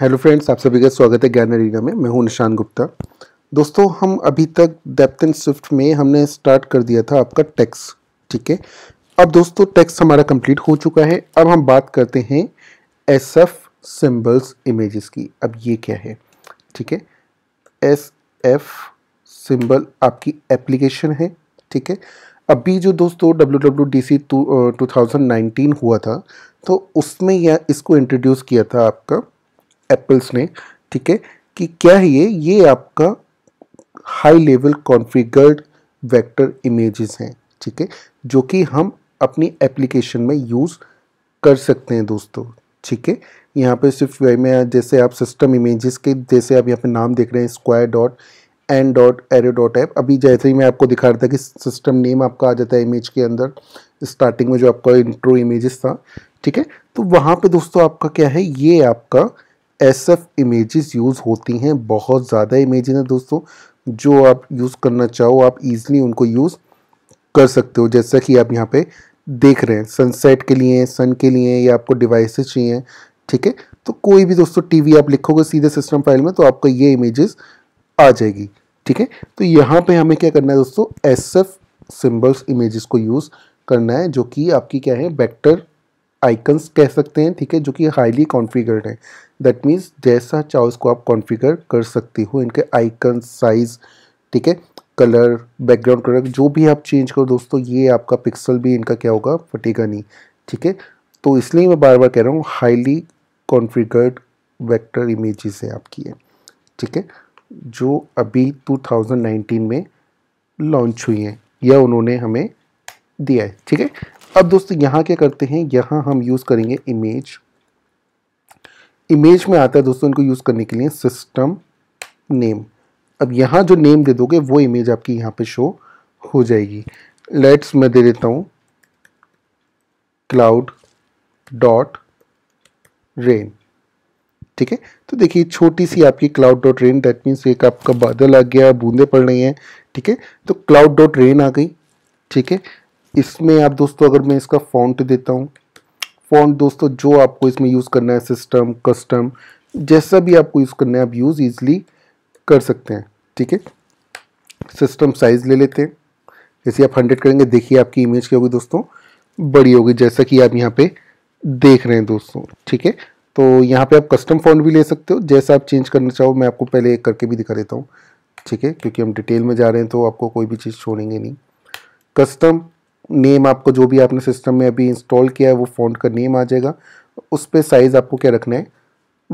Hello friends आप सभी का स्वागत है ज्ञान अरीना में मैं हूं निशान गुप्ता दोस्तों हम अभी तक डेप्थ एंड स्विफ्ट में हमने स्टार्ट कर दिया था आपका टैक्स ठीक है अब दोस्तों टैक्स हमारा कंप्लीट हो चुका है अब हम बात करते हैं एस एफ सिम्बल्स इमेजेस की अब ये क्या है ठीक है एस एफ सिम्बल आपकी एप्लीकेशन है ठीक है अभी जो दोस्तों W W D C two thousand nineteen हुआ था तो उसमें यह इसको इंट्रोड्यूस किया था आपका एप्पल्स ने ठीक है कि क्या है ये ये आपका high level configured vector images हैं ठीक है जो कि हम अपनी एप्लीकेशन में यूज़ कर सकते हैं दोस्तों ठीक है यहाँ पे सिर्फ में जैसे आप सिस्टम इमेजेस के जैसे आप यहाँ पे नाम देख रहे हैं square dot N dot array dot app अभी जैसे ही मैं आपको दिखा रहा था कि सिस्टम नेम आपका आ जाता है इमेज के अंदर स्टार्टिंग में जो आपका इंट्रो इमेजेस था ठीक है तो वहाँ पे दोस्तों आपका क्या है ये आपका एस एफ इमेजेस यूज़ होती हैं बहुत ज़्यादा इमेजेस हैं दोस्तों जो आप यूज़ करना चाहो आप इजीली उनको यूज़ कर सकते हो जैसा कि आप यहाँ पे देख रहे हैं सनसेट के लिए सन के लिए या आपको डिवाइसेस चाहिए ठीक है तो कोई भी दोस्तों टीवी आप लिखोगे सीधे सिस्टम फाइल में तो आपको ये इमेजेस आ जाएगी ठीक है तो यहाँ पे हमें क्या करना है दोस्तों एस एफ सिम्बल्स इमेजेस को यूज़ करना है जो कि आपकी क्या है वेक्टर आइकन्स कह सकते हैं ठीक है जो कि हाईली कॉन्फ़िगर्ड हैं दैट मीन्स जैसा चाहो उसको आप कॉन्फ़िगर कर सकते हो इनके आइकन साइज़ ठीक है कलर बैकग्राउंड कलर जो भी आप चेंज करो दोस्तों ये आपका पिक्सल भी इनका क्या होगा फटेगा नहीं ठीक है तो इसलिए मैं बार बार कह रहा हूँ हाईली कॉन्फ़िगर्ड वेक्टर इमेजेस है आपकी है ठीक है जो अभी 2019 में लॉन्च हुई हैं या उन्होंने हमें दिया है ठीक है अब दोस्तों यहाँ क्या करते हैं यहाँ हम यूज़ करेंगे इमेज इमेज में आता है दोस्तों इनको यूज़ करने के लिए सिस्टम नेम अब यहाँ जो नेम दे दोगे वो इमेज आपकी यहाँ पे शो हो जाएगी लेट्स मैं दे देता हूँ क्लाउड डॉट रेन ठीक है तो देखिए छोटी सी आपकी cloud dot rain that means एक आपका बादल आ गया बूंदे पड़ रही हैं ठीक है तो क्लाउड डॉट रेन आ गई ठीक है इसमें आप दोस्तों अगर मैं इसका फॉन्ट देता हूँ फॉन्ट दोस्तों जो आपको इसमें यूज़ करना है सिस्टम कस्टम जैसा भी आपको यूज़ करना है आप यूज़ ईजिली कर सकते हैं ठीक है सिस्टम साइज़ ले लेते हैं जैसे आप हंड्रेड करेंगे देखिए आपकी इमेज क्या होगी दोस्तों बड़ी होगी जैसा कि आप यहाँ पे देख रहे हैं दोस्तों ठीक है तो यहाँ पे आप कस्टम फॉन्ट भी ले सकते हो जैसा आप चेंज करना चाहो मैं आपको पहले एक करके भी दिखा देता हूँ ठीक है क्योंकि हम डिटेल में जा रहे हैं तो आपको कोई भी चीज़ छोड़ेंगे नहीं कस्टम नेम आपको जो भी आपने सिस्टम में अभी इंस्टॉल किया है वो फ़ॉन्ट का नेम आ जाएगा उस पर साइज़ आपको क्या रखना है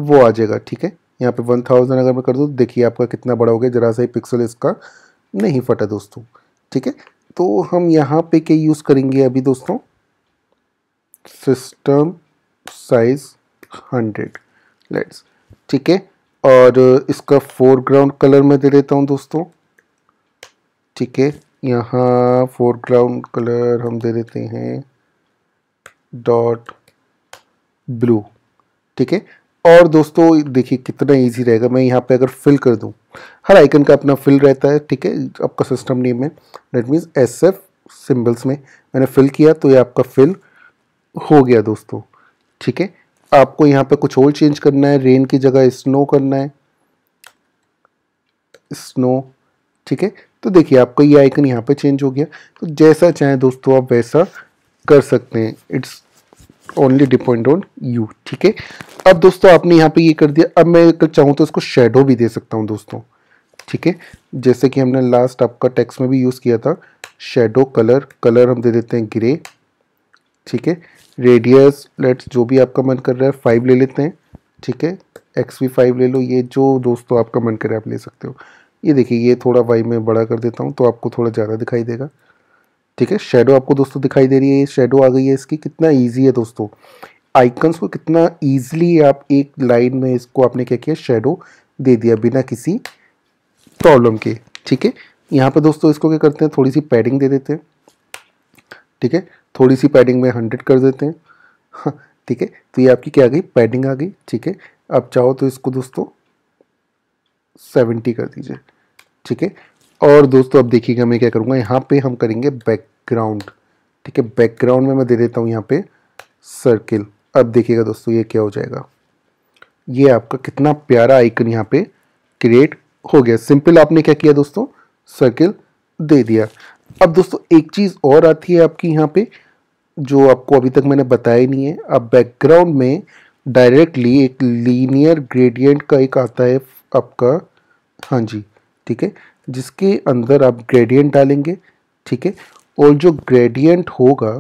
वो आ जाएगा ठीक है यहाँ पे वन थाउजेंड अगर मैं कर दूँ देखिए आपका कितना बड़ा हो गया ज़रा सा ही पिक्सल इसका नहीं फटा दोस्तों ठीक है तो हम यहाँ पे क्या यूज़ करेंगे अभी दोस्तों सिस्टम साइज़ हंड्रेड लेट्स ठीक है और इसका फोरग्राउंड कलर मैं दे देता हूँ दोस्तों ठीक है यहाँ फोरग्राउंड कलर हम दे देते हैं डॉट ब्लू ठीक है और दोस्तों देखिए कितना इजी रहेगा मैं यहाँ पे अगर फिल कर दूँ हर आइकन का अपना फिल रहता है ठीक है आपका सिस्टम नेम है that means S F symbols में मैंने फिल किया तो ये आपका फिल हो गया दोस्तों ठीक है आपको यहाँ पे कुछ और चेंज करना है रेन की जगह स्नो करना है स्नो ठीक है तो देखिए आपका ये आइकन यहाँ पे चेंज हो गया तो जैसा चाहें दोस्तों आप वैसा कर सकते हैं it's only depend on you ठीक है अब दोस्तों आपने यहाँ पे ये कर दिया अब मैं अगर चाहूँ तो इसको शेडो भी दे सकता हूँ दोस्तों ठीक है जैसे कि हमने लास्ट आपका टेक्स्ट में भी यूज़ किया था शेडो कलर कलर हम दे देते हैं ग्रे ठीक है रेडियस लेट्स जो भी आपका मन कर रहा है फाइव ले लेते हैं ठीक है एक्स वी फाइव ले लो ये जो दोस्तों आपका मन करे आप ले सकते हो ये देखिए ये थोड़ा वाई में बड़ा कर देता हूँ तो आपको थोड़ा ज़्यादा दिखाई देगा ठीक है शेडो आपको दोस्तों दिखाई दे रही है ये शेडो आ गई है इसकी कितना ईजी है दोस्तों आइकन्स को कितना ईजिली आप एक लाइन में इसको आपने क्या किया शेडो दे दिया बिना किसी प्रॉब्लम के ठीक है यहाँ पे दोस्तों इसको क्या करते हैं थोड़ी सी पैडिंग दे देते हैं ठीक है थोड़ी सी पैडिंग में हंड्रेड कर देते हैं हाँ, ठीक है तो ये आपकी क्या आ गई पैडिंग आ गई ठीक है आप चाहो तो इसको दोस्तों सेवेंटी कर दीजिए ठीक है और दोस्तों अब देखिएगा मैं क्या करूँगा यहाँ पे हम करेंगे बैकग्राउंड ठीक है बैकग्राउंड में मैं दे देता हूँ यहाँ पे सर्किल अब देखिएगा दोस्तों ये क्या हो जाएगा ये आपका कितना प्यारा आइकन यहाँ पे क्रिएट हो गया सिंपल आपने क्या किया दोस्तों सर्किल दे दिया अब दोस्तों एक चीज़ और आती है आपकी यहाँ पे जो आपको अभी तक मैंने बताया नहीं है अब बैकग्राउंड में डायरेक्टली एक लीनियर ग्रेडियंट का एक आता है आपका हाँ जी ठीक है जिसके अंदर आप ग्रेडियंट डालेंगे ठीक है और जो ग्रेडियंट होगा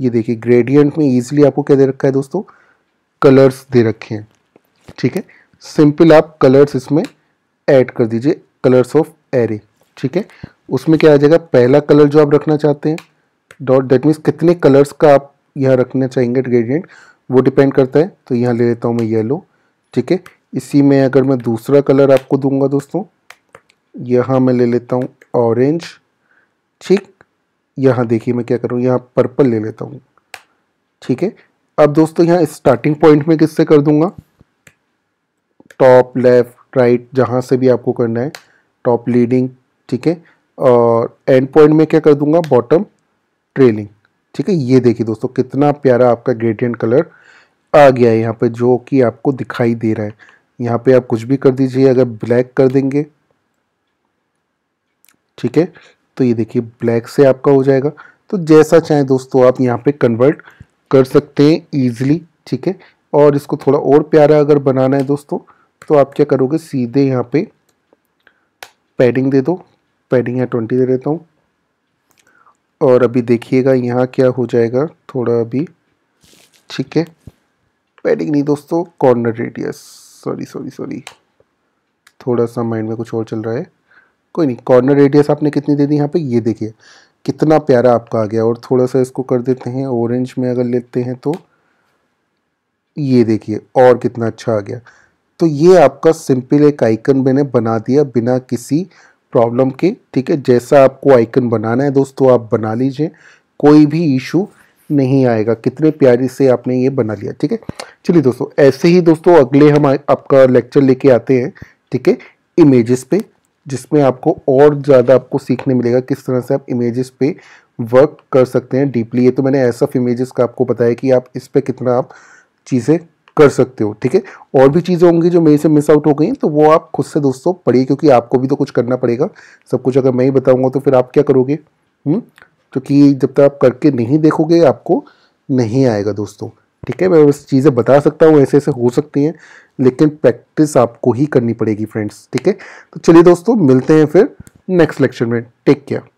ये देखिए ग्रेडियंट में ईजिली आपको क्या दे रखा है दोस्तों कलर्स दे रखे हैं ठीक है सिंपल आप कलर्स इसमें ऐड कर दीजिए कलर्स ऑफ एरे ठीक है उसमें क्या आ जाएगा पहला कलर जो आप रखना चाहते हैं डॉट डेट मीन्स कितने कलर्स का आप यहाँ रखना चाहेंगे ग्रेडियंट वो डिपेंड करता है तो यहाँ ले लेता हूँ मैं येलो ठीक है इसी में अगर मैं दूसरा कलर आपको दूंगा दोस्तों यहाँ मैं ले लेता हूँ ऑरेंज ठीक यहाँ देखिए मैं क्या करूँ यहाँ पर्पल ले लेता हूँ ठीक है अब दोस्तों यहाँ स्टार्टिंग पॉइंट में किससे कर दूंगा टॉप लेफ्ट राइट जहाँ से भी आपको करना है टॉप लीडिंग ठीक है और एंड पॉइंट में क्या कर दूंगा बॉटम ट्रेलिंग ठीक है ये देखिए दोस्तों कितना प्यारा आपका ग्रेडियंट कलर आ गया है यहाँ पे जो कि आपको दिखाई दे रहा है यहाँ पे आप कुछ भी कर दीजिए अगर ब्लैक कर देंगे ठीक है तो ये देखिए ब्लैक से आपका हो जाएगा तो जैसा चाहें दोस्तों आप यहाँ पे कन्वर्ट कर सकते हैं ईजिली ठीक है और इसको थोड़ा और प्यारा अगर बनाना है दोस्तों तो आप क्या करोगे सीधे यहाँ पे पैडिंग दे दो पैडिंग यहाँ ट्वेंटी दे देता हूँ और अभी देखिएगा यहाँ क्या हो जाएगा थोड़ा अभी ठीक है पैडिंग नहीं दोस्तों corner radius sorry sorry sorry थोड़ा सा माइंड में कुछ और चल रहा है कोई नहीं कॉर्नर रेडियस आपने कितनी दे दी यहाँ पे ये देखिए कितना प्यारा आपका आ गया और थोड़ा सा इसको कर देते हैं ऑरेंज में अगर लेते हैं तो ये देखिए और कितना अच्छा आ गया तो ये आपका सिंपल एक आइकन मैंने बना दिया बिना किसी प्रॉब्लम के ठीक है जैसा आपको आइकन बनाना है दोस्तों आप बना लीजिए कोई भी इशू नहीं आएगा कितने प्यारी से आपने ये बना लिया ठीक है चलिए दोस्तों ऐसे ही दोस्तों अगले हम आपका लेक्चर लेके आते हैं ठीक है इमेजेस पे जिसमें आपको और ज़्यादा आपको सीखने मिलेगा किस तरह से आप इमेजेस पे वर्क कर सकते हैं डीपली ये तो मैंने ऐसा इमेजेस का आपको बताया कि आप इस पर कितना आप चीज़ें कर सकते हो ठीक है और भी चीज़ें होंगी जो मेरे से मिस आउट हो गई तो वो आप खुद से दोस्तों पढ़िए क्योंकि आपको भी तो कुछ करना पड़ेगा सब कुछ अगर मैं ही बताऊँगा तो फिर आप क्या करोगे हम्म? क्योंकि जब तक आप करके नहीं देखोगे आपको नहीं आएगा दोस्तों ठीक है मैं बस चीज़ें बता सकता हूँ ऐसे ऐसे हो सकती हैं लेकिन प्रैक्टिस आपको ही करनी पड़ेगी फ्रेंड्स ठीक है तो चलिए दोस्तों मिलते हैं फिर नेक्स्ट लेक्चर में टेक केयर